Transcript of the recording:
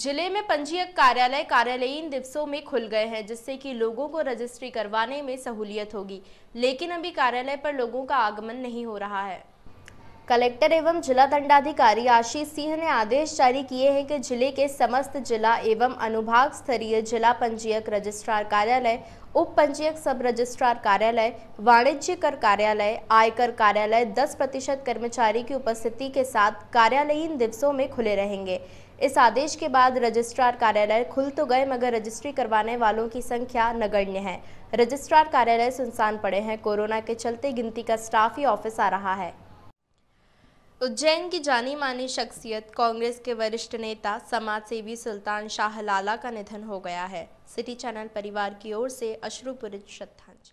जिले में पंजीयक कार्यालय कार्यालयीन दिवसों में खुल गए हैं जिससे कि लोगों को रजिस्ट्री करवाने में सहूलियत होगी लेकिन अभी कार्यालय पर लोगों का आगमन नहीं हो रहा है कलेक्टर एवं जिला दंडाधिकारी आशीष सिंह ने आदेश जारी किए हैं कि जिले के समस्त जिला एवं अनुभाग स्तरीय जिला पंजीयक रजिस्ट्रार कार्यालय उप पंजीयक सब रजिस्ट्रार कार्यालय वाणिज्य कर कार्यालय आयकर कार्यालय 10 प्रतिशत कर्मचारी की उपस्थिति के साथ कार्यालयीन दिवसों में खुले रहेंगे इस आदेश के बाद रजिस्ट्रार कार्यालय खुल तो गए मगर रजिस्ट्री करवाने वालों की संख्या नगण्य है रजिस्ट्रार कार्यालय सुनसान पड़े हैं कोरोना के चलते गिनती का स्टाफ ही ऑफिस आ रहा है उज्जैन की जानी मानी शख्सियत कांग्रेस के वरिष्ठ नेता समाजसेवी सुल्तान शाह लाला का निधन हो गया है सिटी चैनल परिवार की ओर से अश्रुपूरित श्रद्धांजलि